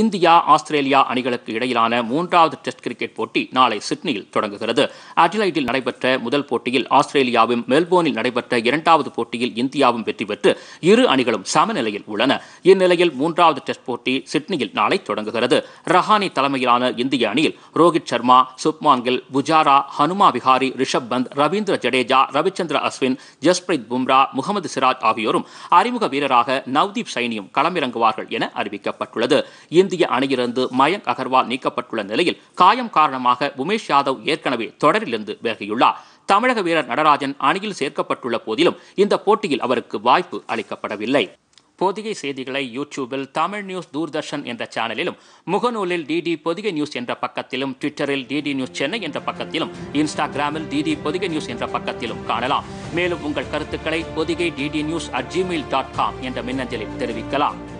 India Australia அணிகளுக்கு இடையிலான மூன்றாவது டெஸ்ட் கிரிக்கெட் போட்டி நாளை சிட்னியில் தொடங்குகிறது அடிலைட்டில் நடைபெற்ற முதல் போட்டியில் ஆஸ்திரேலியாவும் மெல்போர்னில் நடைபெற்ற இரண்டாவது போட்டியில் இந்தியாவும் வெற்றி பெற்று இரு அணிகளும் சமநிலையில் உள்ளன இந்நிலையில் மூன்றாவது டெஸ்ட் போட்டி சிட்னியில் நாளை தொடங்குகிறது ரஹானி தலைமையிலான இந்திய அணியில் ரோஹித் சர்மா சுப்மான் கில் புஜாரா ஹனுமா விஹாரி ரிஷப் பந்த் ரவீந்திர ஜடேஜா ரவிச்சந்திர அஸ்வின் ஜஸ்பிரீத் பும்ரா முகமது சிராஜ் ஆகியோரும் அறிமுக வீரராக நவ்தீப் சைனியும் களமிறங்குவார்கள் என அறிவிக்கப்பட்டுள்ளது இந்திய அணியிலிருந்து மயங்க் அகர்வால் நீக்கப்பட்டுள்ள நிலையில் காயம் காரணமாக உமேஷ் யாதவ் ஏற்கனவே தொடரிலிருந்து விலகியுள்ளார் தமிழக வீரர் நடராஜன் அணியில் சேர்க்கப்பட்டுள்ள போதிலும் இந்த போட்டியில் அவருக்கு வாய்ப்பு அளிக்கப்படவில்லை பொதிகை செய்திகளை யூடியூபில் தமிழ் நியூஸ் தூர்தர்ஷன் என்ற சேனலிலும் முகநூலில் டிடி பொதிகை நியூஸ் என்ற பக்கத்திலும் ட்விட்டரில் டிடி நியூஸ் சென்னை என்ற பக்கத்திலும் இன்ஸ்டாகிராமில் டிடி பொதிகை நியூஸ் என்ற பக்கத்திலும் காணலாம் மேலும் உங்கள் கருத்துக்களை Podhigai DD news at Gmail dot com என்ற மின்னஞ்சலில் தெரிவிக்கலாம்